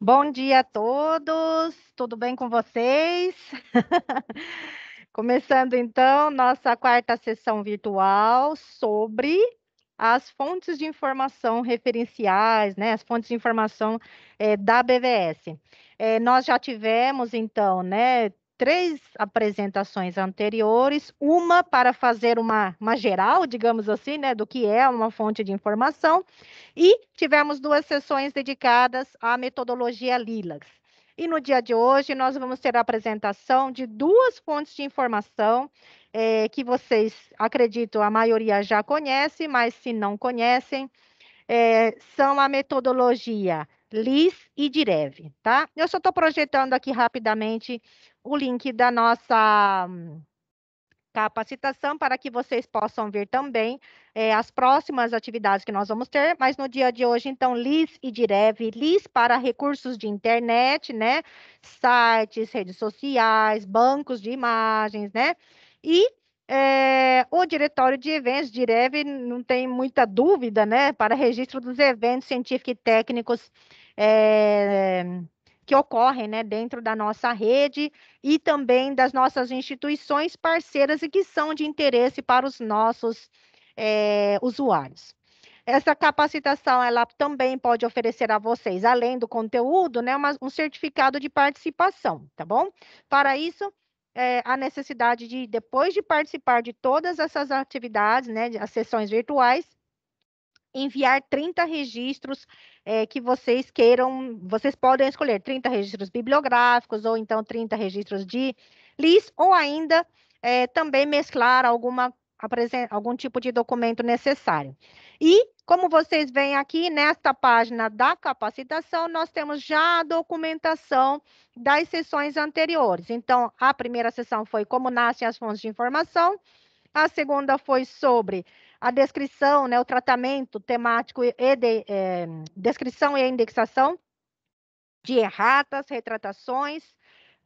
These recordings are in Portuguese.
Bom dia a todos, tudo bem com vocês? Começando então nossa quarta sessão virtual sobre as fontes de informação referenciais, né, as fontes de informação é, da BVS. É, eh, nós já tivemos, então, né, três apresentações anteriores, uma para fazer uma, uma geral, digamos assim, né, do que é uma fonte de informação, e tivemos duas sessões dedicadas à metodologia Lilacs. E no dia de hoje nós vamos ter a apresentação de duas fontes de informação é, que vocês, acredito, a maioria já conhece, mas se não conhecem, é, são a metodologia LIS e DIREV, tá? Eu só estou projetando aqui rapidamente o link da nossa hum, capacitação para que vocês possam ver também é, as próximas atividades que nós vamos ter, mas no dia de hoje, então, LIS e DIREV, LIS para recursos de internet, né, sites, redes sociais, bancos de imagens, né, e é, o diretório de eventos, DIREV, não tem muita dúvida, né, para registro dos eventos científicos e técnicos é, que ocorrem né, dentro da nossa rede e também das nossas instituições parceiras e que são de interesse para os nossos é, usuários. Essa capacitação, ela também pode oferecer a vocês, além do conteúdo, né, uma, um certificado de participação, tá bom? Para isso, é, a necessidade de, depois de participar de todas essas atividades, né, as sessões virtuais, enviar 30 registros é, que vocês queiram, vocês podem escolher 30 registros bibliográficos ou então 30 registros de LIS, ou ainda é, também mesclar alguma, algum tipo de documento necessário. E, como vocês veem aqui, nesta página da capacitação, nós temos já a documentação das sessões anteriores. Então, a primeira sessão foi como nascem as fontes de informação, a segunda foi sobre a descrição, né, o tratamento temático e de, é, descrição e indexação de erratas, retratações.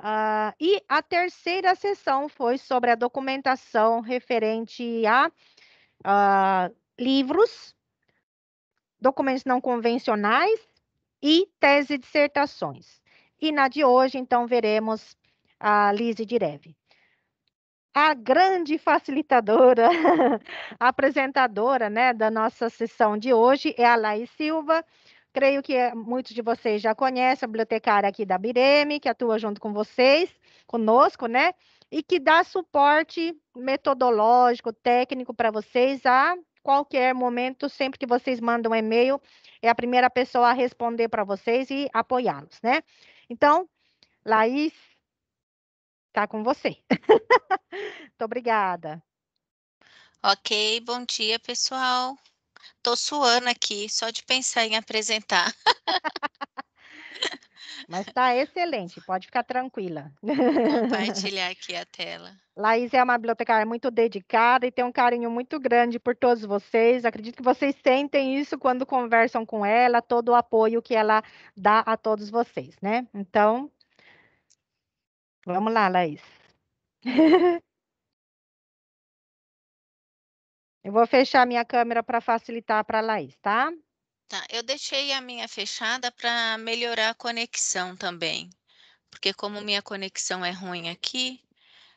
Uh, e a terceira sessão foi sobre a documentação referente a uh, livros, documentos não convencionais e tese e dissertações. E na de hoje, então, veremos a Lise Direve a grande facilitadora, apresentadora né, da nossa sessão de hoje é a Laís Silva. Creio que é, muitos de vocês já conhecem, a bibliotecária aqui da Bireme, que atua junto com vocês, conosco, né? E que dá suporte metodológico, técnico para vocês a qualquer momento, sempre que vocês mandam um e-mail, é a primeira pessoa a responder para vocês e apoiá-los, né? Então, Laís, está com você. Muito obrigada. Ok, bom dia, pessoal. Tô suando aqui, só de pensar em apresentar. Mas está excelente, pode ficar tranquila. Vou compartilhar aqui a tela. Laís é uma bibliotecária muito dedicada e tem um carinho muito grande por todos vocês. Acredito que vocês sentem isso quando conversam com ela, todo o apoio que ela dá a todos vocês, né? Então, Vamos lá, Laís. eu vou fechar minha câmera para facilitar para a Laís, tá? Tá, eu deixei a minha fechada para melhorar a conexão também, porque como minha conexão é ruim aqui,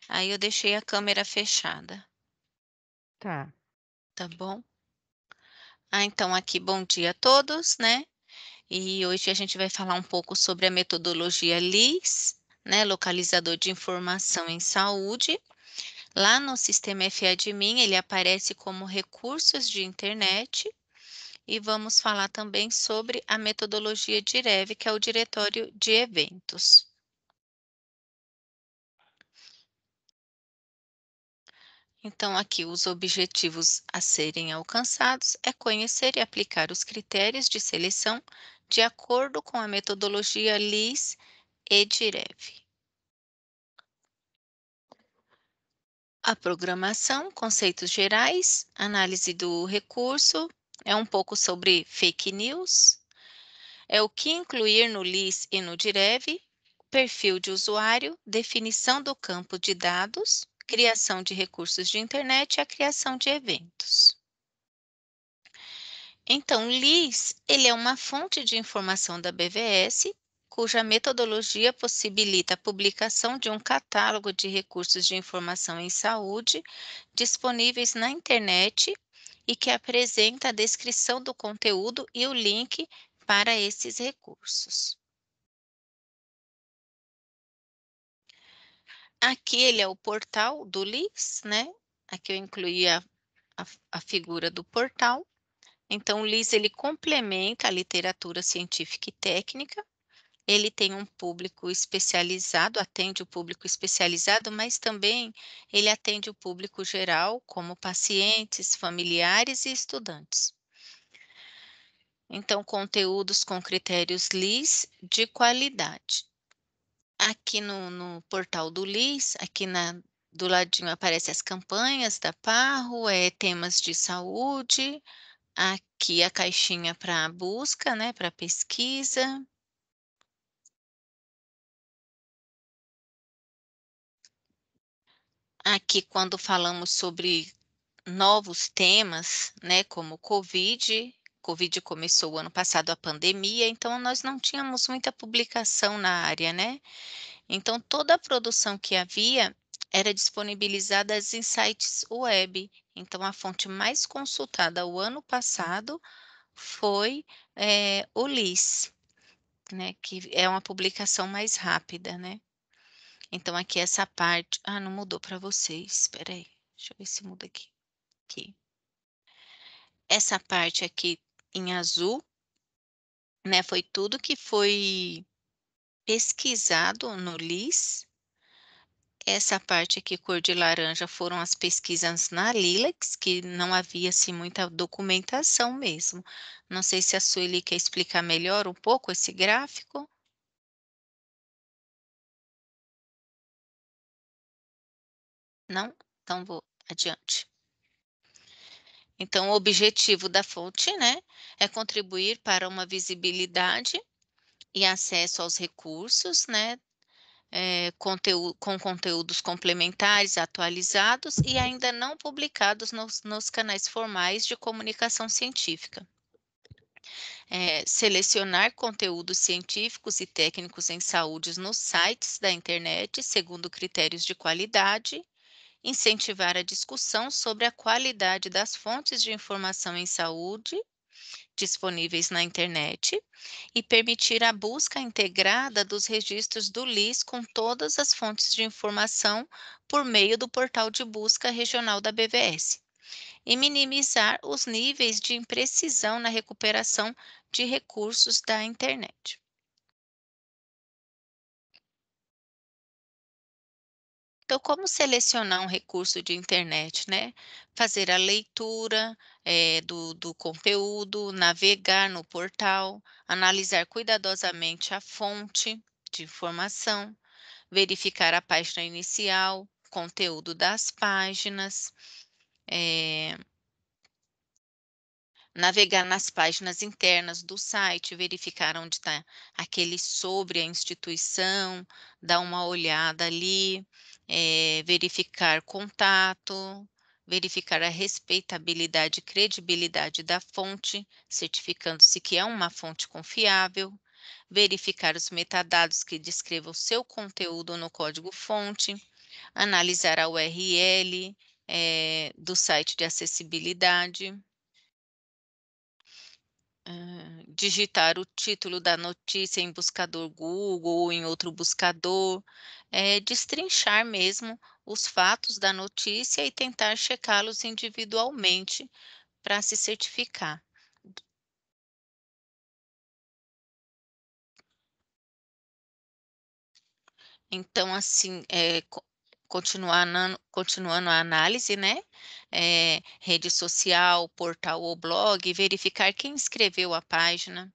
aí eu deixei a câmera fechada. Tá. Tá bom? Ah, então aqui, bom dia a todos, né? E hoje a gente vai falar um pouco sobre a metodologia LIS, né, localizador de informação em saúde. Lá no sistema FADmin, ele aparece como recursos de internet. E vamos falar também sobre a metodologia DIREV, que é o diretório de eventos. Então, aqui, os objetivos a serem alcançados é conhecer e aplicar os critérios de seleção de acordo com a metodologia LIS EDIREV. A programação, conceitos gerais, análise do recurso, é um pouco sobre fake news, é o que incluir no LIS e no DIREV, perfil de usuário, definição do campo de dados, criação de recursos de internet e a criação de eventos. Então, LIS ele é uma fonte de informação da BVS cuja metodologia possibilita a publicação de um catálogo de recursos de informação em saúde disponíveis na internet e que apresenta a descrição do conteúdo e o link para esses recursos. Aqui ele é o portal do LIS, né? Aqui eu incluí a, a, a figura do portal. Então, o LIS ele complementa a literatura científica e técnica ele tem um público especializado, atende o público especializado, mas também ele atende o público geral, como pacientes, familiares e estudantes. Então, conteúdos com critérios LIS de qualidade. Aqui no, no portal do LIS, aqui na, do ladinho aparecem as campanhas da Parro, é, temas de saúde, aqui a caixinha para busca, né, para pesquisa, aqui quando falamos sobre novos temas, né, como Covid, Covid começou o ano passado a pandemia, então nós não tínhamos muita publicação na área, né? Então toda a produção que havia era disponibilizada em sites web. Então a fonte mais consultada o ano passado foi é, o LIS, né, que é uma publicação mais rápida, né? Então, aqui essa parte. Ah, não mudou para vocês. Espera aí. Deixa eu ver se muda aqui. Aqui. Essa parte aqui em azul, né? Foi tudo que foi pesquisado no LIS. Essa parte aqui, cor de laranja, foram as pesquisas na Lilex, que não havia assim, muita documentação mesmo. Não sei se a Sueli quer explicar melhor um pouco esse gráfico. Não? Então vou adiante. Então, o objetivo da fonte né, é contribuir para uma visibilidade e acesso aos recursos, né, é, conteúdo, com conteúdos complementares atualizados e ainda não publicados nos, nos canais formais de comunicação científica. É, selecionar conteúdos científicos e técnicos em saúde nos sites da internet, segundo critérios de qualidade incentivar a discussão sobre a qualidade das fontes de informação em saúde disponíveis na internet e permitir a busca integrada dos registros do LIS com todas as fontes de informação por meio do portal de busca regional da BVS e minimizar os níveis de imprecisão na recuperação de recursos da internet. Então, como selecionar um recurso de internet, né? Fazer a leitura é, do, do conteúdo, navegar no portal, analisar cuidadosamente a fonte de informação, verificar a página inicial, conteúdo das páginas, é, navegar nas páginas internas do site, verificar onde está aquele sobre a instituição, dar uma olhada ali é, verificar contato, verificar a respeitabilidade e credibilidade da fonte, certificando-se que é uma fonte confiável, verificar os metadados que descrevam seu conteúdo no código-fonte, analisar a URL é, eh, do site de acessibilidade. Ah, digitar o título da notícia em buscador Google ou em outro buscador, é, destrinchar mesmo os fatos da notícia e tentar checá-los individualmente para se certificar. Então, assim, é, continuando, continuando a análise, né? É, rede social, portal ou blog, verificar quem escreveu a página,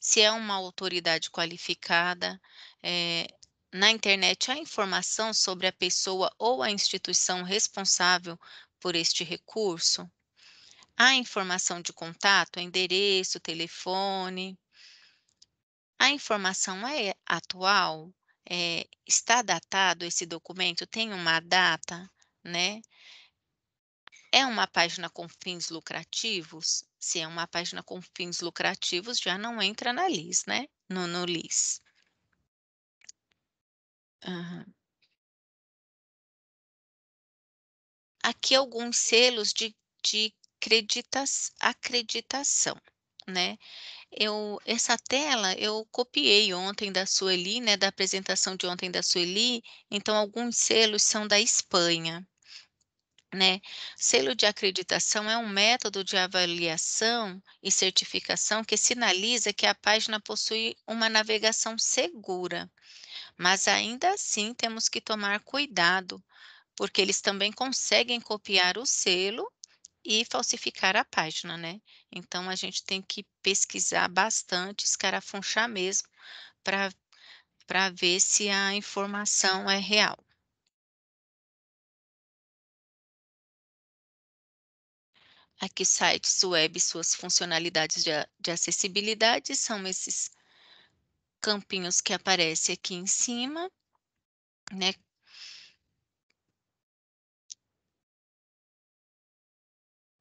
se é uma autoridade qualificada. É, na internet, há informação sobre a pessoa ou a instituição responsável por este recurso? Há informação de contato, endereço, telefone? A informação é atual? é, está datado esse documento, tem uma data, né? É uma página com fins lucrativos? Se é uma página com fins lucrativos, já não entra na LIS, né? No, no LIS. Uhum. Aqui alguns selos de, de acreditação, né? Eu, essa tela eu copiei ontem da Sueli, né, da apresentação de ontem da Sueli, então alguns selos são da Espanha. Né? Selo de acreditação é um método de avaliação e certificação que sinaliza que a página possui uma navegação segura, mas ainda assim temos que tomar cuidado, porque eles também conseguem copiar o selo e falsificar a página, né. Então a gente tem que pesquisar bastante, escarafunchar mesmo, para para ver se a informação é real. Aqui sites web e suas funcionalidades de de acessibilidade são esses campinhos que aparecem aqui em cima, né,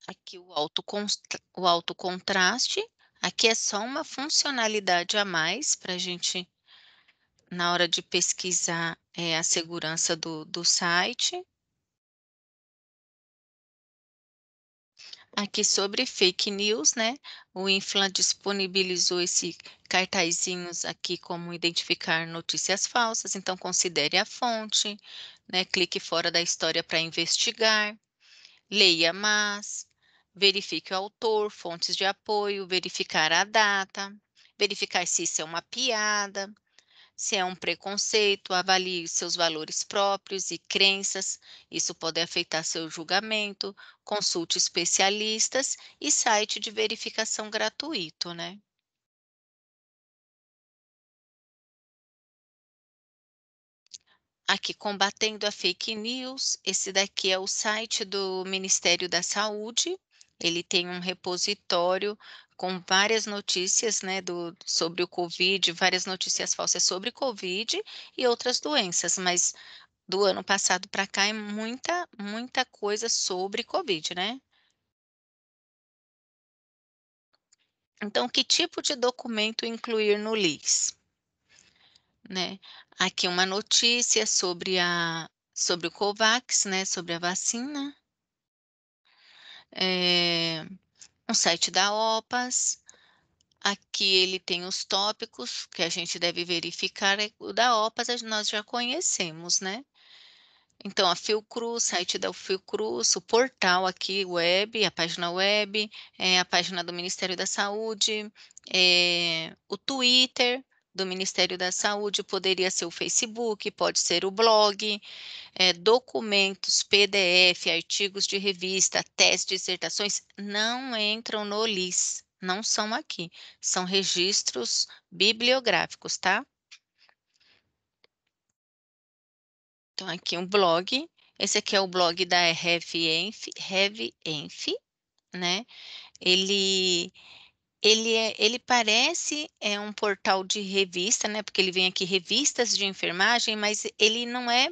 Aqui o alto, o alto contraste. Aqui é só uma funcionalidade a mais para a gente, na hora de pesquisar é, a segurança do, do site. aqui sobre fake news, né? O Infla disponibilizou esse cartazinhos aqui como identificar notícias falsas, então considere a fonte, né? Clique fora da história para investigar, leia mais, verifique o autor, fontes de apoio, verificar a data, verificar se isso é uma piada, se é um preconceito, avalie seus valores próprios e crenças, isso pode afetar seu julgamento, consulte especialistas e site de verificação gratuito, né? Aqui, combatendo a fake news, esse daqui é o site do Ministério da Saúde, ele tem um repositório com várias notícias né, do, sobre o Covid, várias notícias falsas sobre Covid e outras doenças, mas do ano passado para cá é muita, muita coisa sobre Covid, né? Então, que tipo de documento incluir no LIS? Né? Aqui uma notícia sobre, a, sobre o COVAX, né? sobre a vacina é, eh, um site da OPAS. Aqui ele tem os tópicos que a gente deve verificar. É, o da OPAS nós já conhecemos, né? Então, a Fiocruz, site da Fiocruz, o portal aqui, web, a página web, é, a página do Ministério da Saúde, é, o Twitter, do Ministério da Saúde, poderia ser o Facebook, pode ser o blog, é, documentos, PDF, artigos de revista, testes, dissertações, não entram no LIS, não são aqui, são registros bibliográficos, tá? Então, aqui um blog, esse aqui é o blog da RevEnf, RevEnf né? Ele ele é ele parece, é um portal de revista, né, porque ele vem aqui revistas de enfermagem, mas ele não é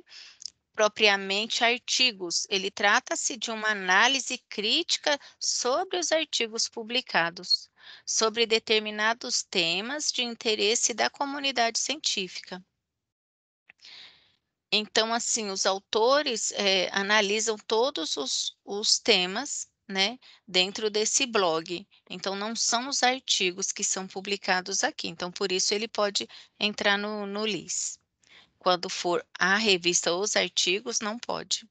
propriamente artigos, ele trata-se de uma análise crítica sobre os artigos publicados, sobre determinados temas de interesse da comunidade científica. Então, assim, os autores eh, analisam todos os, os temas né, dentro desse blog. Então, não são os artigos que são publicados aqui. Então, por isso ele pode entrar no, no LIS. Quando for a revista ou os artigos, não pode.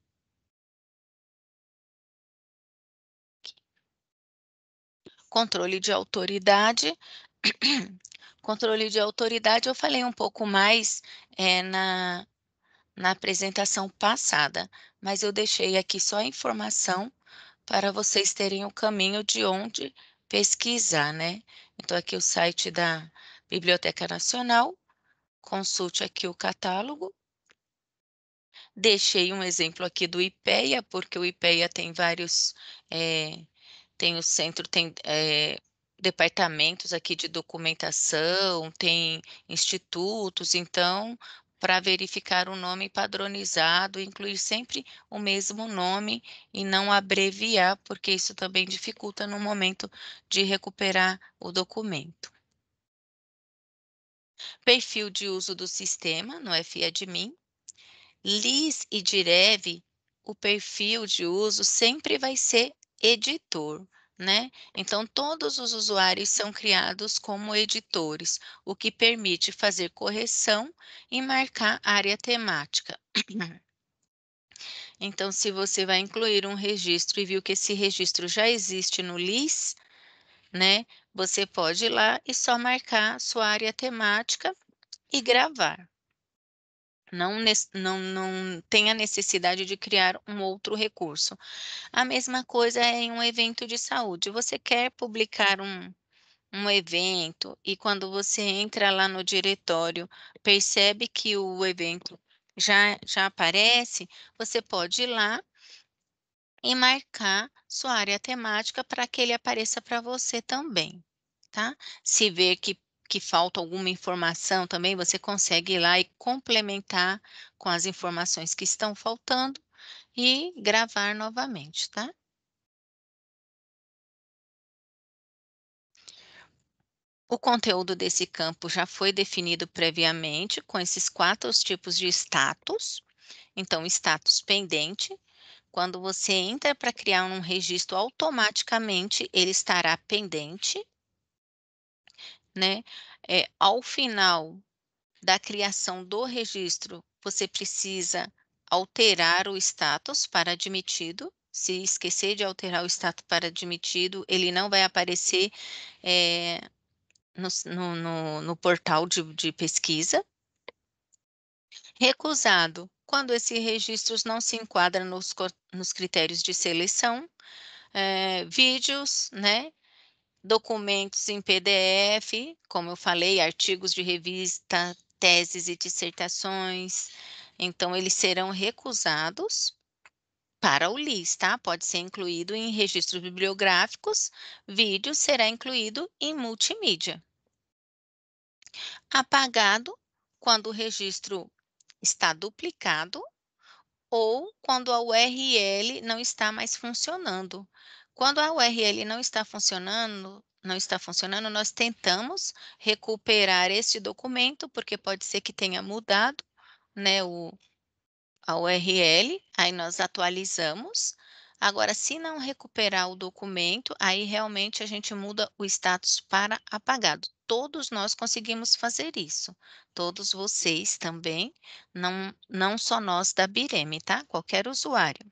Controle de autoridade. Controle de autoridade, eu falei um pouco mais é, na, na apresentação passada, mas eu deixei aqui só a informação para vocês terem o caminho de onde pesquisar, né? Então, aqui o site da Biblioteca Nacional, consulte aqui o catálogo. Deixei um exemplo aqui do IPEA, porque o IPEA tem vários, é, tem o centro, tem é, departamentos aqui de documentação, tem institutos, então para verificar o nome padronizado, incluir sempre o mesmo nome e não abreviar, porque isso também dificulta no momento de recuperar o documento. Perfil de uso do sistema no FAdmin. LIS e DIREV, o perfil de uso sempre vai ser editor né? Então, todos os usuários são criados como editores, o que permite fazer correção e marcar área temática. Então, se você vai incluir um registro e viu que esse registro já existe no LIS, né? Você pode ir lá e só marcar sua área temática e gravar não, não, não tem a necessidade de criar um outro recurso. A mesma coisa é em um evento de saúde. Você quer publicar um, um evento e quando você entra lá no diretório, percebe que o evento já, já aparece, você pode ir lá e marcar sua área temática para que ele apareça para você também, tá? Se ver que que falta alguma informação também, você consegue ir lá e complementar com as informações que estão faltando e gravar novamente, tá? O conteúdo desse campo já foi definido previamente com esses quatro tipos de status. Então, status pendente, quando você entra para criar um registro, automaticamente ele estará pendente né? É, ao final da criação do registro, você precisa alterar o status para admitido. Se esquecer de alterar o status para admitido, ele não vai aparecer é, no, no, no, portal de, de pesquisa. Recusado, quando esse registro não se enquadra nos, nos critérios de seleção, é, vídeos, né? documentos em PDF, como eu falei, artigos de revista, teses e dissertações. Então, eles serão recusados para o LIS, tá? Pode ser incluído em registros bibliográficos, vídeo será incluído em multimídia. Apagado quando o registro está duplicado ou quando a URL não está mais funcionando. Quando a URL não está funcionando, não está funcionando, nós tentamos recuperar este documento, porque pode ser que tenha mudado né, o, a URL, aí nós atualizamos. Agora, se não recuperar o documento, aí realmente a gente muda o status para apagado. Todos nós conseguimos fazer isso. Todos vocês também, não, não só nós da Bireme, tá? Qualquer usuário.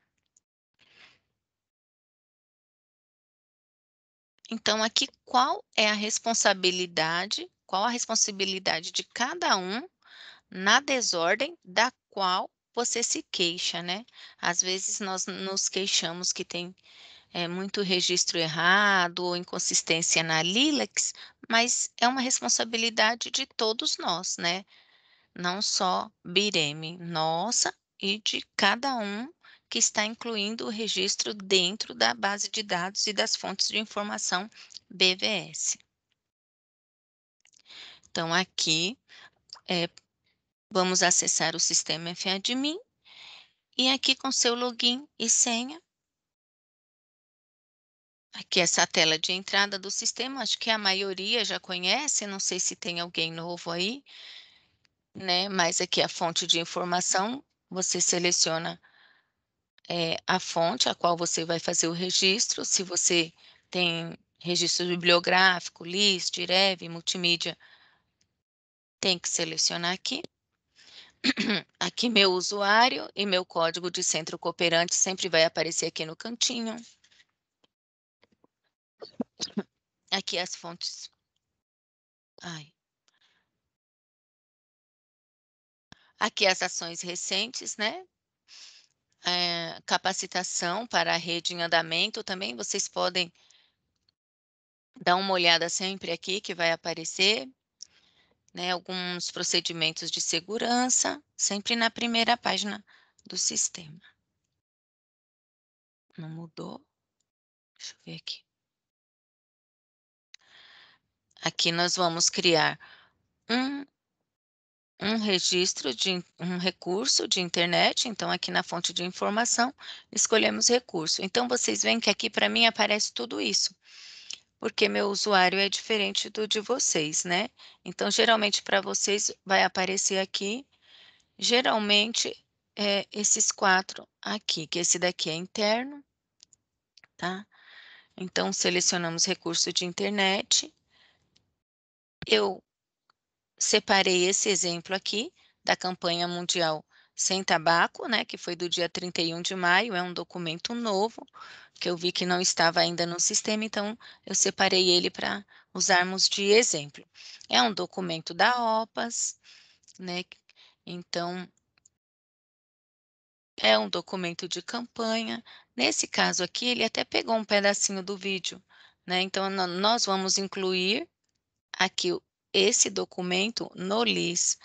Então, aqui, qual é a responsabilidade, qual a responsabilidade de cada um na desordem da qual você se queixa, né? Às vezes nós nos queixamos que tem é, muito registro errado ou inconsistência na Lilex, mas é uma responsabilidade de todos nós, né? Não só Bireme, nossa e de cada um que está incluindo o registro dentro da base de dados e das fontes de informação BVS. Então, aqui é, vamos acessar o sistema FAdmin e aqui com seu login e senha. Aqui essa tela de entrada do sistema, acho que a maioria já conhece, não sei se tem alguém novo aí, né? mas aqui a fonte de informação, você seleciona é, a fonte a qual você vai fazer o registro, se você tem registro bibliográfico, list, rev multimídia, tem que selecionar aqui. Aqui meu usuário e meu código de centro cooperante sempre vai aparecer aqui no cantinho. Aqui as fontes. Ai. Aqui as ações recentes, né? Eh, capacitação para a rede em andamento também. Vocês podem dar uma olhada sempre aqui que vai aparecer. Né, alguns procedimentos de segurança, sempre na primeira página do sistema. Não mudou? Deixa eu ver aqui. Aqui nós vamos criar um um registro de um recurso de internet, então aqui na fonte de informação, escolhemos recurso. Então vocês veem que aqui para mim aparece tudo isso. Porque meu usuário é diferente do de vocês, né? Então geralmente para vocês vai aparecer aqui geralmente é, esses quatro aqui, que esse daqui é interno, tá? Então, selecionamos recurso de internet. Eu separei esse exemplo aqui da campanha mundial sem tabaco, né, que foi do dia 31 de maio, é um documento novo que eu vi que não estava ainda no sistema, então eu separei ele para usarmos de exemplo. É um documento da OPAS, né? Então é um documento de campanha. Nesse caso aqui, ele até pegou um pedacinho do vídeo, né? Então nós vamos incluir aqui esse documento no LIS.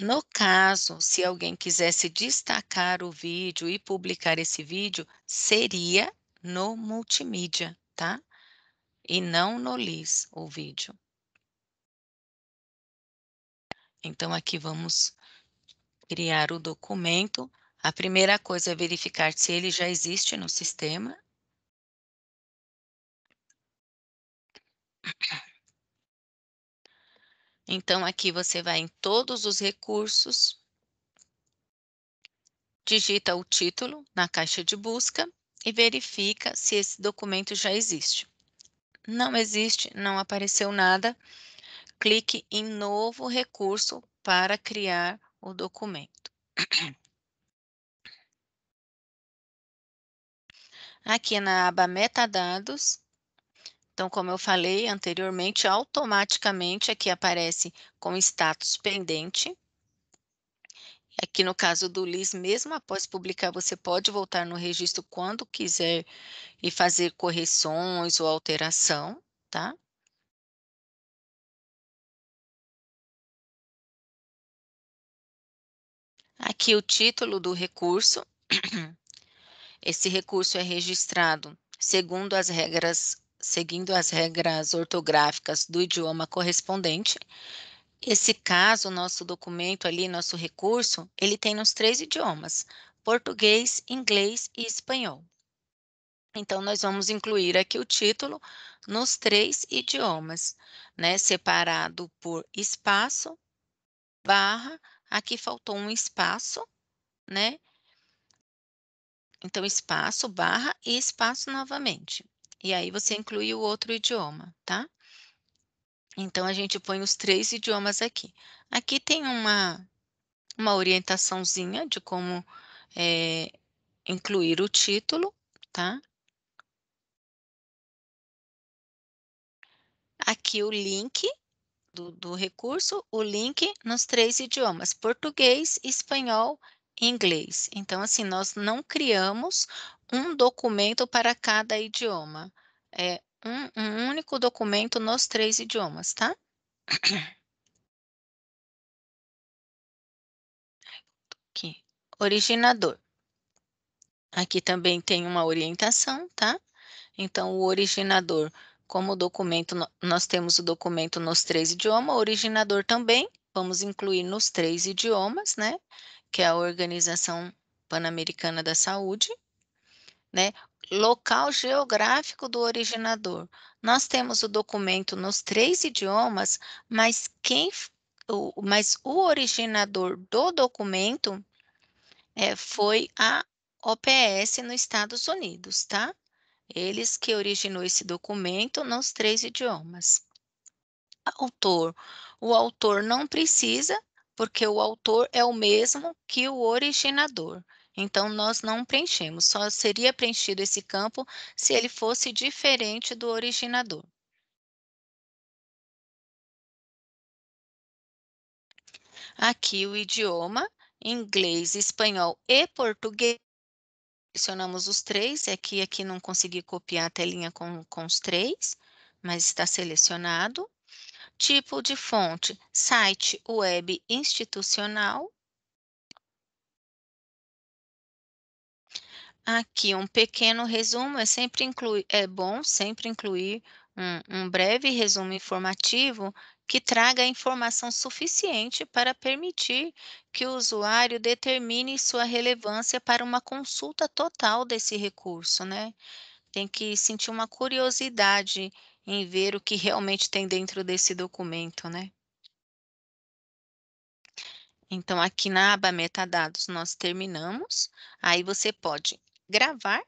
No caso, se alguém quisesse destacar o vídeo e publicar esse vídeo, seria no multimídia, tá? E não no LIS, o vídeo. Então, aqui vamos criar o documento. A primeira coisa é verificar se ele já existe no sistema. Então, aqui você vai em todos os recursos, digita o título na caixa de busca e verifica se esse documento já existe. Não existe, não apareceu nada. Clique em Novo recurso para criar o documento. Aqui na aba Metadados, então, como eu falei anteriormente, automaticamente aqui aparece com status pendente. Aqui no caso do LIS, mesmo após publicar, você pode voltar no registro quando quiser e fazer correções ou alteração, tá? Aqui o título do recurso. Esse recurso é registrado segundo as regras seguindo as regras ortográficas do idioma correspondente. Esse caso, nosso documento ali, nosso recurso, ele tem nos três idiomas: português, inglês e espanhol. Então, nós vamos incluir aqui o título nos três idiomas, né? Separado por espaço, barra, aqui faltou um espaço, né? Então, espaço, barra e espaço novamente. E aí você inclui o outro idioma, tá? Então, a gente põe os três idiomas aqui. Aqui tem uma, uma orientaçãozinha de como é, incluir o título, tá? Aqui o link do, do recurso, o link nos três idiomas, português, espanhol inglês. Então, assim, nós não criamos um documento para cada idioma. É um, um único documento nos três idiomas, tá? Aqui. Originador. Aqui também tem uma orientação, tá? Então, o originador, como documento, nós temos o documento nos três idiomas, o originador também, vamos incluir nos três idiomas, né? que é a Organização Pan-Americana da Saúde, né? Local geográfico do originador. Nós temos o documento nos três idiomas, mas quem o, mas o originador do documento é, foi a OPS nos Estados Unidos, tá? Eles que originou esse documento nos três idiomas. Autor. O autor não precisa porque o autor é o mesmo que o originador. Então, nós não preenchemos, só seria preenchido esse campo se ele fosse diferente do originador. Aqui o idioma, inglês, espanhol e português selecionamos os três, aqui, é aqui não consegui copiar a telinha com, com os três, mas está selecionado. Tipo de fonte: site web institucional. Aqui um pequeno resumo é sempre inclui, é bom sempre incluir um, um breve resumo informativo que traga informação suficiente para permitir que o usuário determine sua relevância para uma consulta total desse recurso, né? tem que sentir uma curiosidade em ver o que realmente tem dentro desse documento, né? Então, aqui na aba metadados, nós terminamos. Aí você pode gravar,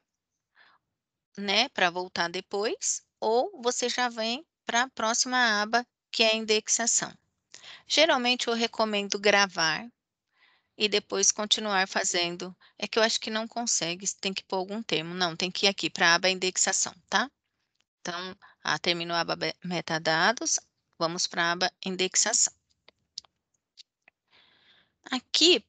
né, para voltar depois, ou você já vem para a próxima aba, que é a indexação. Geralmente, eu recomendo gravar, e depois continuar fazendo. É que eu acho que não consegue, tem que pôr algum termo. Não, tem que ir aqui para a aba indexação, tá? Então, ah, terminou a aba metadados, vamos para a aba indexação. Aqui,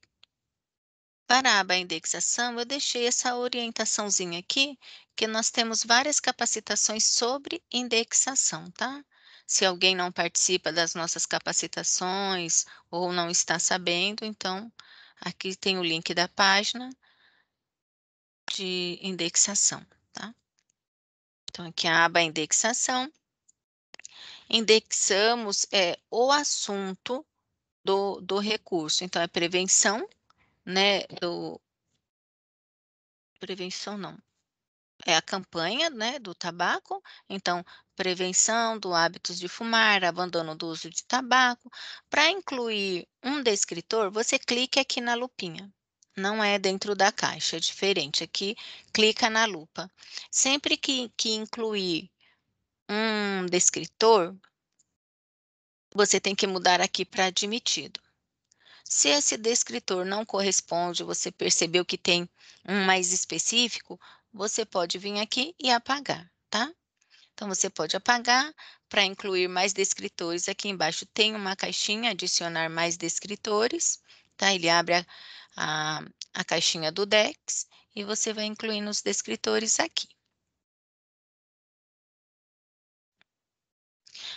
para a aba indexação, eu deixei essa orientaçãozinha aqui, que nós temos várias capacitações sobre indexação, tá? Se alguém não participa das nossas capacitações ou não está sabendo, então Aqui tem o link da página de indexação, tá? Então, aqui a aba é indexação. Indexamos é, o assunto do, do recurso. Então, é prevenção, né, do... Prevenção não, é a campanha né, do tabaco. Então, prevenção do hábitos de fumar, abandono do uso de tabaco. Para incluir um descritor, você clique aqui na lupinha. Não é dentro da caixa, é diferente. Aqui, clica na lupa. Sempre que, que incluir um descritor, você tem que mudar aqui para admitido. Se esse descritor não corresponde, você percebeu que tem um mais específico, você pode vir aqui e apagar, tá? Então, você pode apagar. Para incluir mais descritores, aqui embaixo tem uma caixinha, adicionar mais descritores. Tá? Ele abre a, a, a caixinha do DEX e você vai incluindo os descritores aqui.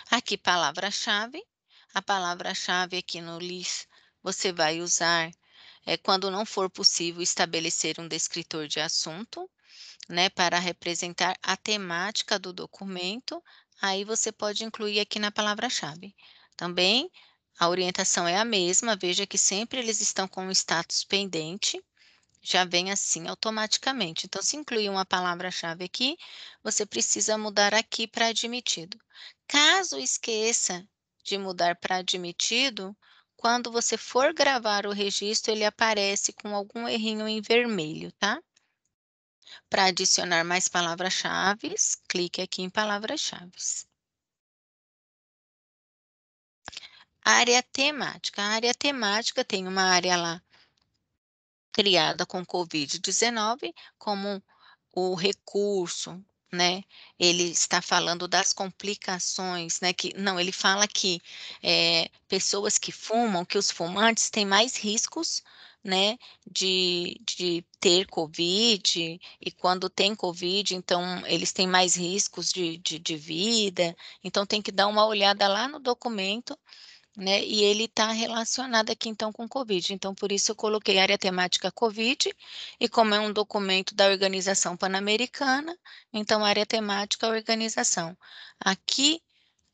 Aqui, palavra-chave. A palavra-chave aqui no LIS, você vai usar é, quando não for possível estabelecer um descritor de assunto né, para representar a temática do documento, aí você pode incluir aqui na palavra-chave. Também a orientação é a mesma, veja que sempre eles estão com o status pendente, já vem assim automaticamente. Então, se incluir uma palavra-chave aqui, você precisa mudar aqui para admitido. Caso esqueça de mudar para admitido, quando você for gravar o registro, ele aparece com algum errinho em vermelho, tá? Para adicionar mais palavras-chave, clique aqui em palavras-chave. Área temática. A área temática tem uma área lá criada com Covid-19 como o recurso, né? Ele está falando das complicações, né? Que, não, ele fala que é, pessoas que fumam, que os fumantes têm mais riscos né, de, de ter Covid, e quando tem Covid, então eles têm mais riscos de, de, de vida, então tem que dar uma olhada lá no documento, né, e ele está relacionado aqui então com Covid. Então, por isso eu coloquei área temática Covid, e como é um documento da Organização Pan-Americana, então área temática organização. Aqui,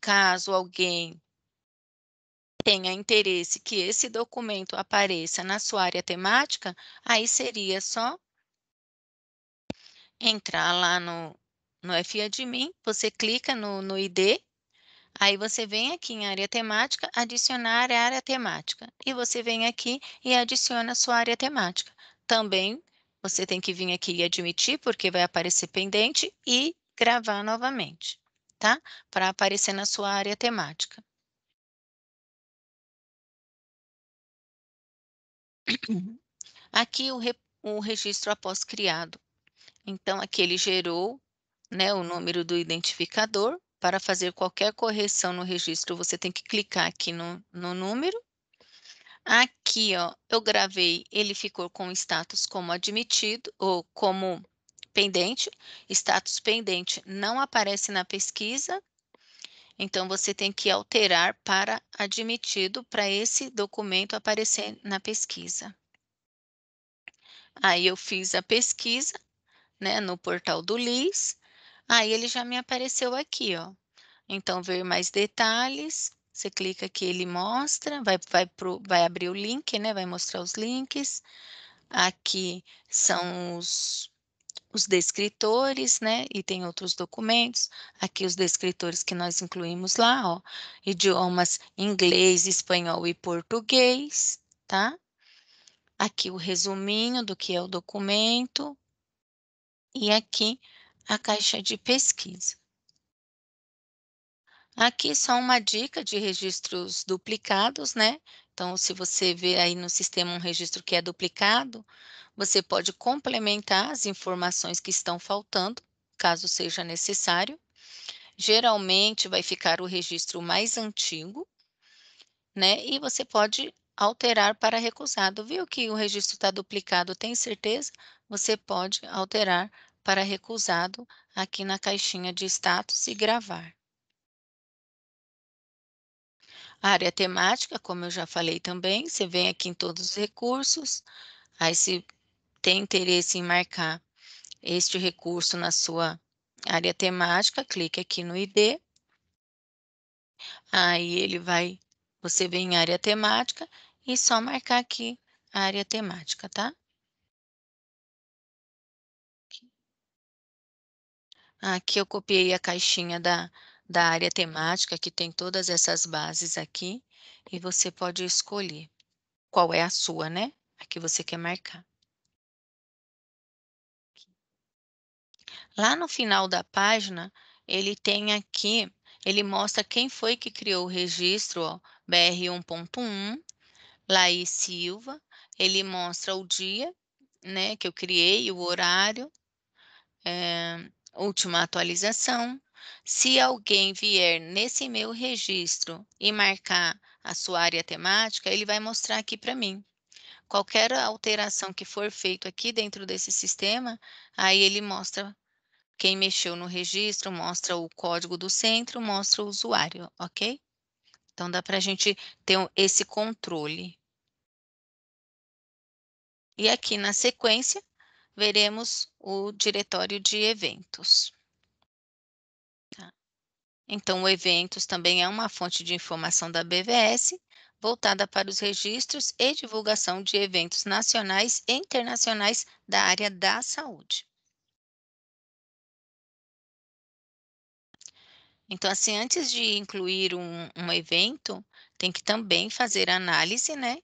caso alguém tenha interesse que esse documento apareça na sua área temática, aí seria só entrar lá no, no FAdmin, você clica no, no ID, aí você vem aqui em área temática, adicionar área temática, e você vem aqui e adiciona a sua área temática. Também você tem que vir aqui e admitir, porque vai aparecer pendente, e gravar novamente, tá? Para aparecer na sua área temática. Aqui o, re, o registro após criado. Então, aqui ele gerou né, o número do identificador. Para fazer qualquer correção no registro, você tem que clicar aqui no, no número. Aqui, ó, eu gravei, ele ficou com status como admitido, ou como pendente. Status pendente não aparece na pesquisa, então, você tem que alterar para admitido para esse documento aparecer na pesquisa. Aí eu fiz a pesquisa, né, no portal do LIS, aí ele já me apareceu aqui, ó. Então, ver mais detalhes, você clica aqui, ele mostra, vai, vai, pro, vai abrir o link, né, vai mostrar os links. Aqui são os, os descritores, né? E tem outros documentos. Aqui os descritores que nós incluímos lá, ó. Idiomas inglês, espanhol e português, tá? Aqui o resuminho do que é o documento. E aqui a caixa de pesquisa. Aqui só uma dica de registros duplicados, né? Então, se você vê aí no sistema um registro que é duplicado, você pode complementar as informações que estão faltando, caso seja necessário. Geralmente vai ficar o registro mais antigo, né? E você pode alterar para recusado. Viu que o registro está duplicado, tem certeza? Você pode alterar para recusado aqui na caixinha de status e gravar área temática, como eu já falei também, você vem aqui em todos os recursos, aí se tem interesse em marcar este recurso na sua área temática, clique aqui no ID. Aí ele vai, você vem em área temática e só marcar aqui a área temática, tá? Aqui eu copiei a caixinha da da área temática que tem todas essas bases aqui e você pode escolher qual é a sua, né? A que você quer marcar. Lá no final da página, ele tem aqui, ele mostra quem foi que criou o registro, ó, BR 1.1, Laís Silva, ele mostra o dia, né, que eu criei, o horário, é, última atualização, se alguém vier nesse meu registro e marcar a sua área temática, ele vai mostrar aqui para mim. Qualquer alteração que for feita aqui dentro desse sistema, aí ele mostra quem mexeu no registro, mostra o código do centro, mostra o usuário, ok? Então, dá para a gente ter esse controle. E aqui na sequência, veremos o diretório de eventos. Então, o Eventos também é uma fonte de informação da BVS, voltada para os registros e divulgação de eventos nacionais e internacionais da área da saúde. Então, assim, antes de incluir um, um evento, tem que também fazer análise, né?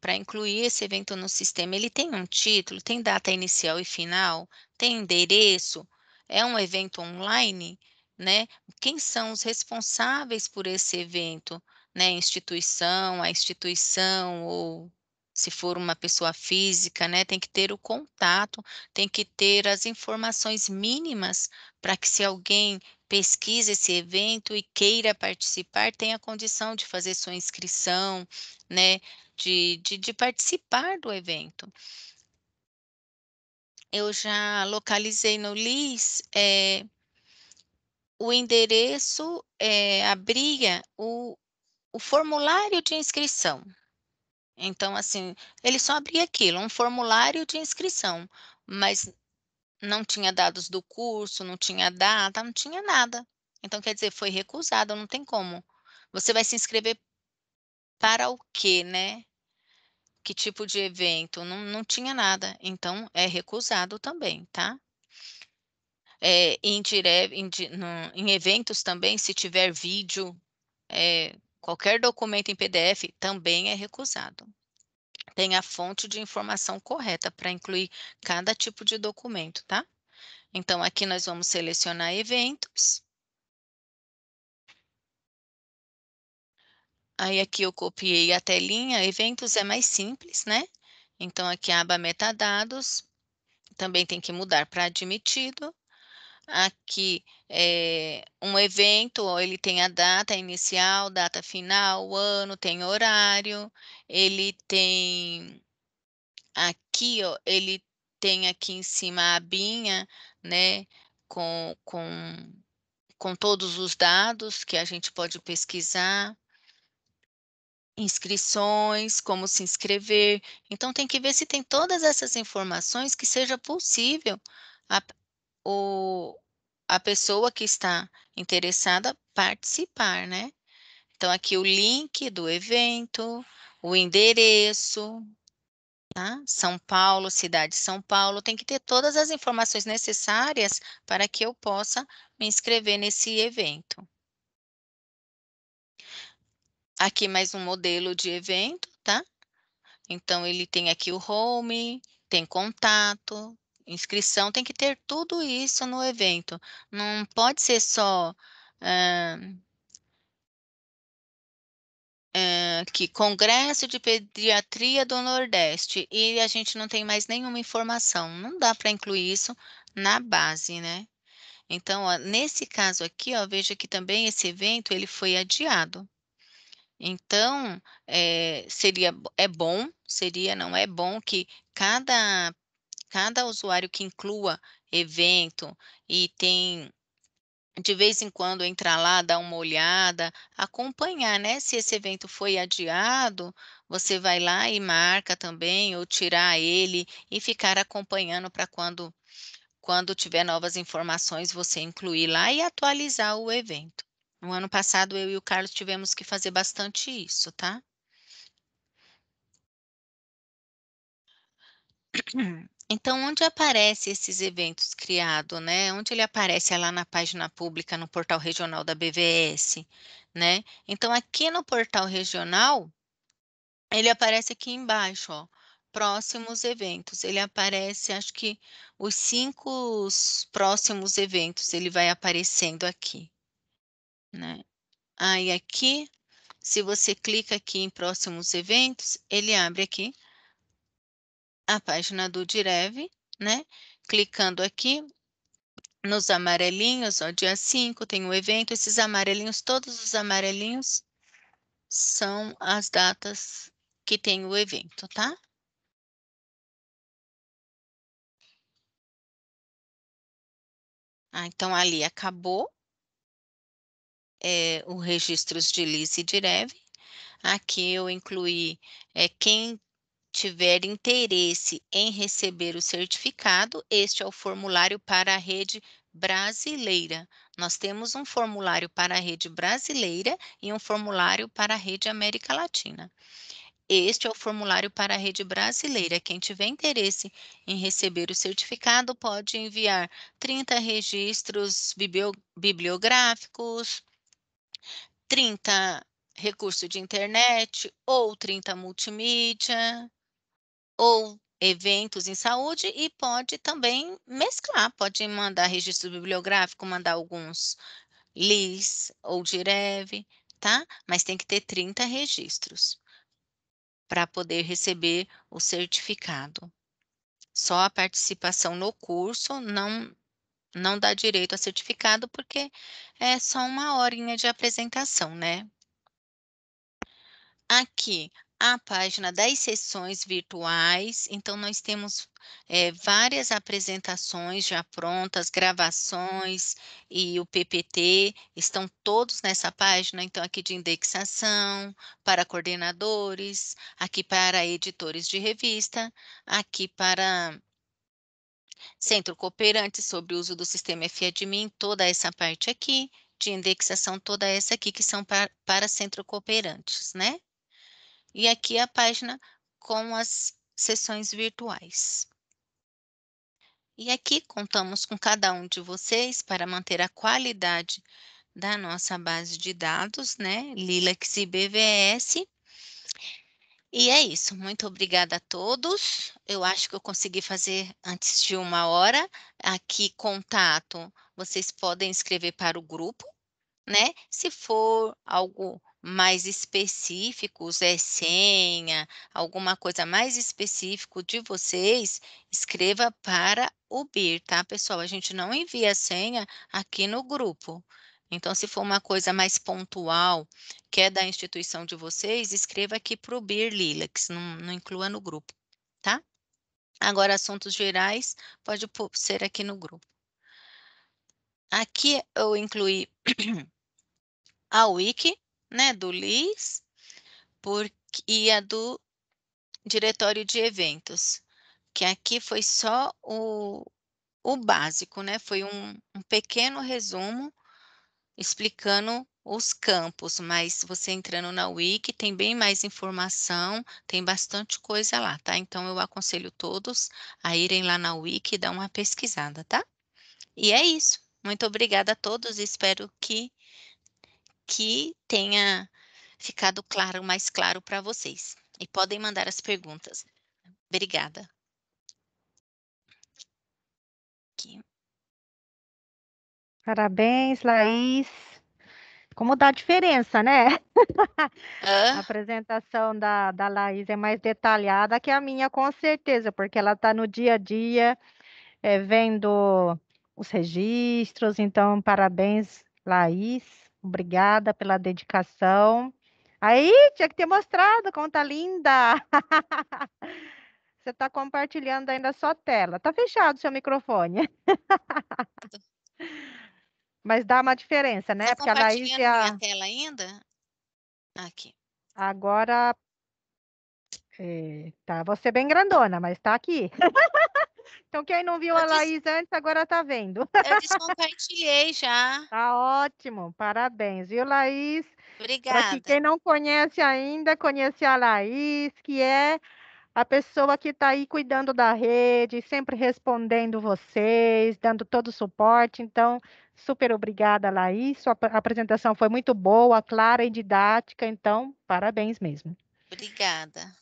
Para incluir esse evento no sistema, ele tem um título, tem data inicial e final, tem endereço, é um evento online, né? Quem são os responsáveis por esse evento, né? Instituição, a instituição ou se for uma pessoa física, né, tem que ter o contato, tem que ter as informações mínimas para que se alguém pesquise esse evento e queira participar, tenha condição de fazer sua inscrição, né, de, de, de participar do evento. Eu já localizei no LIS é, o endereço é, abria o, o formulário de inscrição. Então, assim, ele só abria aquilo, um formulário de inscrição, mas não tinha dados do curso, não tinha data, não tinha nada. Então, quer dizer, foi recusado, não tem como. Você vai se inscrever para o quê, né? Que tipo de evento? Não, não tinha nada. Então, é recusado também, tá? é, em, dire... em, no, em, eventos também, se tiver vídeo, é, qualquer documento em PDF também é recusado. Tem a fonte de informação correta para incluir cada tipo de documento, tá? Então, aqui nós vamos selecionar eventos. Aí aqui eu copiei a telinha, eventos é mais simples, né? Então, aqui a aba metadados, também tem que mudar para admitido aqui é, um evento, ele tem a data inicial, data final, o ano, tem horário, ele tem aqui, ó, ele tem aqui em cima a abinha, né, com, com, com todos os dados que a gente pode pesquisar inscrições, como se inscrever. Então, tem que ver se tem todas essas informações que seja possível a, o, a pessoa que está interessada participar, né? Então, aqui o link do evento, o endereço, tá? São Paulo, cidade de São Paulo, tem que ter todas as informações necessárias para que eu possa me inscrever nesse evento. Aqui mais um modelo de evento, tá? Então, ele tem aqui o home, tem contato, inscrição, tem que ter tudo isso no evento. Não pode ser só uh, que Congresso de Pediatria do Nordeste e a gente não tem mais nenhuma informação. Não dá para incluir isso na base, né? Então, ó, nesse caso aqui, ó, veja que também esse evento ele foi adiado. Então, é, seria é bom, seria não é bom que cada Cada usuário que inclua evento e tem de vez em quando entrar lá, dar uma olhada, acompanhar, né? Se esse evento foi adiado, você vai lá e marca também, ou tirar ele e ficar acompanhando para quando, quando tiver novas informações, você incluir lá e atualizar o evento. No ano passado, eu e o Carlos tivemos que fazer bastante isso, tá? Então, onde aparece esses eventos criados, né? Onde ele aparece é lá na página pública, no portal regional da BVS, né? Então, aqui no portal regional, ele aparece aqui embaixo, ó, próximos eventos. Ele aparece, acho que os cinco próximos eventos, ele vai aparecendo aqui, né? Aí aqui, se você clica aqui em próximos eventos, ele abre aqui a página do Direve, né? Clicando aqui nos amarelinhos, ó, dia 5 tem o um evento, esses amarelinhos, todos os amarelinhos são as datas que tem o evento, tá? Ah, então, ali acabou é, o registros de LIS e DIREV. Aqui eu incluí é, quem tiver interesse em receber o certificado, este é o formulário para a rede brasileira. Nós temos um formulário para a rede brasileira e um formulário para a rede América Latina. Este é o formulário para a rede brasileira. Quem tiver interesse em receber o certificado pode enviar 30 registros bibliográficos, 30 recursos de internet ou 30 multimídia, ou eventos em saúde e pode também mesclar, pode mandar registro bibliográfico, mandar alguns LIS ou direve, tá? Mas tem que ter 30 registros para poder receber o certificado. Só a participação no curso não não dá direito a certificado porque é só uma horinha de apresentação, né? Aqui, a página das sessões virtuais. Então, nós temos é, várias apresentações já prontas, gravações e o PPT estão todos nessa página. Então, aqui de indexação, para coordenadores, aqui para editores de revista, aqui para centro cooperante sobre o uso do sistema FADMIN, toda essa parte aqui de indexação, toda essa aqui que são para, para centro cooperantes, né? E aqui a página com as sessões virtuais. E aqui contamos com cada um de vocês para manter a qualidade da nossa base de dados, né? Lilax e BVS. E é isso. Muito obrigada a todos. Eu acho que eu consegui fazer antes de uma hora. Aqui, contato, vocês podem escrever para o grupo, né? Se for algo mais específicos, é senha, alguma coisa mais específico de vocês, escreva para o BIR, tá, pessoal? A gente não envia senha aqui no grupo. Então, se for uma coisa mais pontual, que é da instituição de vocês, escreva aqui para o BIR Lilacs, não, não inclua no grupo, tá? Agora, assuntos gerais, pode ser aqui no grupo. Aqui eu incluí a Wiki, né, do LIS por, e a do Diretório de Eventos, que aqui foi só o, o básico, né, foi um, um pequeno resumo explicando os campos, mas você entrando na Wiki tem bem mais informação, tem bastante coisa lá, tá? Então eu aconselho todos a irem lá na Wiki e dar uma pesquisada, tá? E é isso. Muito obrigada a todos, espero que que tenha ficado claro, mais claro para vocês. E podem mandar as perguntas. Obrigada. Aqui. Parabéns, Laís. Como dá diferença, né? Ah. A apresentação da, da Laís é mais detalhada que a minha, com certeza, porque ela está no dia a dia, é, vendo os registros. Então, parabéns, Laís. Obrigada pela dedicação. Aí, tinha que ter mostrado como tá linda. Você está compartilhando ainda a sua tela. Tá fechado o seu microfone. Mas dá uma diferença, né? Tá Porque a Laís já... a... tela ainda? Aqui. Agora é, tá, você é bem grandona, mas tá aqui. Então, quem não viu eu a des... Laís antes, agora está vendo. Eu descompartilhei já. Tá ótimo, parabéns, viu, Laís? Obrigada. Que quem não conhece ainda, conhece a Laís, que é a pessoa que está aí cuidando da rede, sempre respondendo vocês, dando todo o suporte. Então, super obrigada, Laís. Sua apresentação foi muito boa, clara e didática. Então, parabéns mesmo. Obrigada.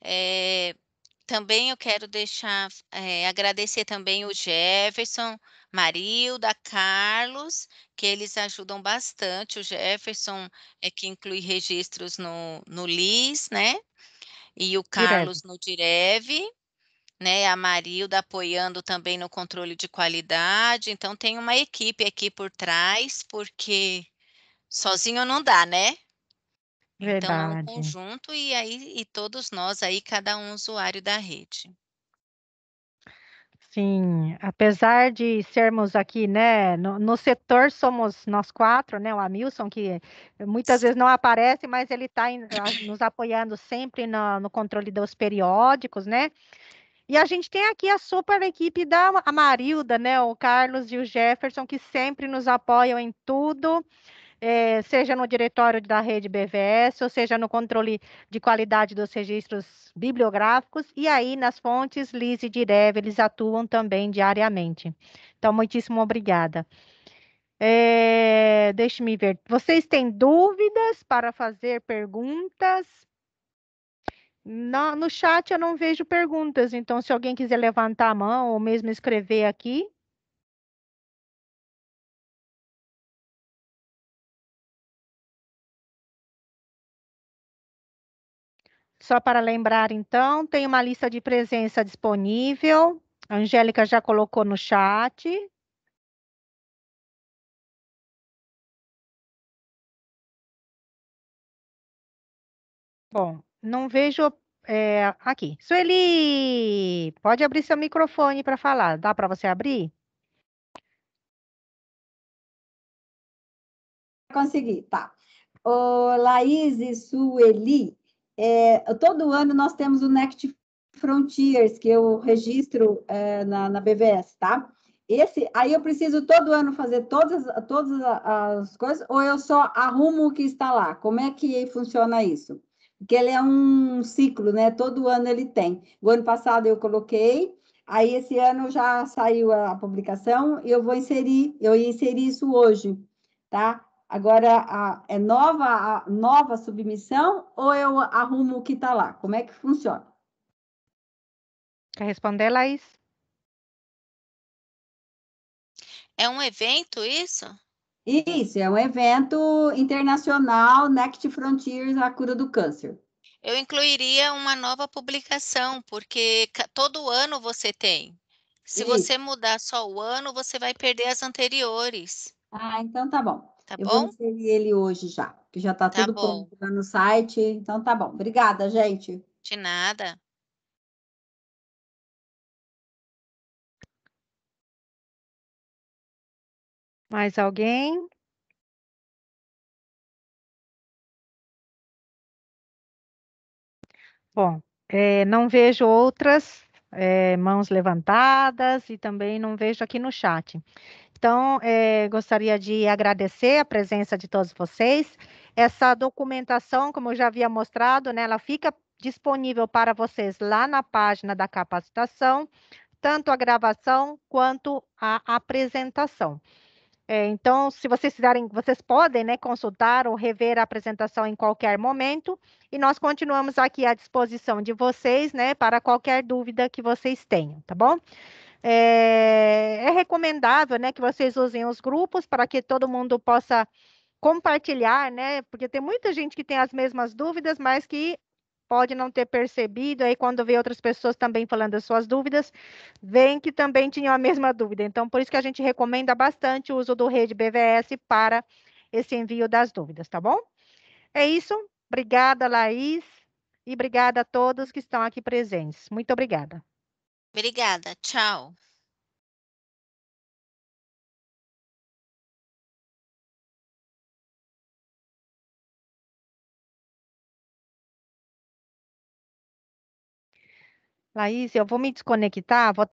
É, também eu quero deixar, eh, agradecer também o Jefferson, Marilda, Carlos, que eles ajudam bastante. O Jefferson é que inclui registros no, no LIS, né? E o Carlos no Direve, né? A Marilda apoiando também no controle de qualidade. Então tem uma equipe aqui por trás, porque sozinho não dá, né? Então é um conjunto e aí e todos nós aí cada um usuário da rede. Sim, apesar de sermos aqui, né, no, no setor somos nós quatro, né, o Hamilton, que muitas vezes não aparece, mas ele está nos apoiando sempre no, no controle dos periódicos, né, e a gente tem aqui a super equipe da Amarilda, né? O Carlos e o Jefferson, que sempre nos apoiam em tudo é, seja no diretório da rede BVS, ou seja no controle de qualidade dos registros bibliográficos, e aí nas fontes LIS e DIREV, eles atuam também diariamente. Então, muitíssimo obrigada. É, Deixe-me ver. Vocês têm dúvidas para fazer perguntas? No, no chat eu não vejo perguntas, então se alguém quiser levantar a mão ou mesmo escrever aqui, Só para lembrar, então, tem uma lista de presença disponível. A Angélica já colocou no chat. Bom, não vejo é, aqui. Sueli, pode abrir seu microfone para falar. Dá para você abrir? Consegui, tá. Ô, Laís e Sueli, é, todo ano nós temos o Next Frontiers, que eu registro é, na, na BVS, tá? Esse, aí eu preciso todo ano fazer todas, todas as coisas, ou eu só arrumo o que está lá? Como é que funciona isso? Porque ele é um ciclo, né? Todo ano ele tem. O ano passado eu coloquei, aí esse ano já saiu a publicação, e eu vou inserir, eu ia inserir isso hoje, tá? Agora, a, é nova a nova submissão ou eu arrumo o que está lá? Como é que funciona? Quer responder, Laís? É um evento isso? Isso, é um evento internacional Next Frontiers, a cura do câncer. Eu incluiria uma nova publicação, porque todo ano você tem. Se isso. você mudar só o ano, você vai perder as anteriores. Ah, então tá bom tá eu bom? Eu vou inserir ele hoje já, que já tá, tá tudo bom. pronto no site. Então tá bom. Obrigada, gente. De nada. Mais alguém? Bom, é, não vejo outras é, mãos levantadas e também não vejo aqui no chat. Então, é, gostaria de agradecer a presença de todos vocês. Essa documentação, como eu já havia mostrado, né, ela fica disponível para vocês lá na página da capacitação, tanto a gravação quanto a apresentação. É, então, se vocês quiserem, vocês podem né, consultar ou rever a apresentação em qualquer momento. E nós continuamos aqui à disposição de vocês, né, para qualquer dúvida que vocês tenham, tá bom? É, é recomendável né, que vocês usem os grupos para que todo mundo possa compartilhar, né? Porque tem muita gente que tem as mesmas dúvidas, mas que pode não ter percebido, aí quando vê outras pessoas também falando as suas dúvidas, vem que também tinham a mesma dúvida. Então, por isso que a gente recomenda bastante o uso do Rede BVS para esse envio das dúvidas, tá bom? É isso. Obrigada, Laís, e obrigada a todos que estão aqui presentes. Muito obrigada. Obrigada, tchau. Laís, eu vou me desconectar, vou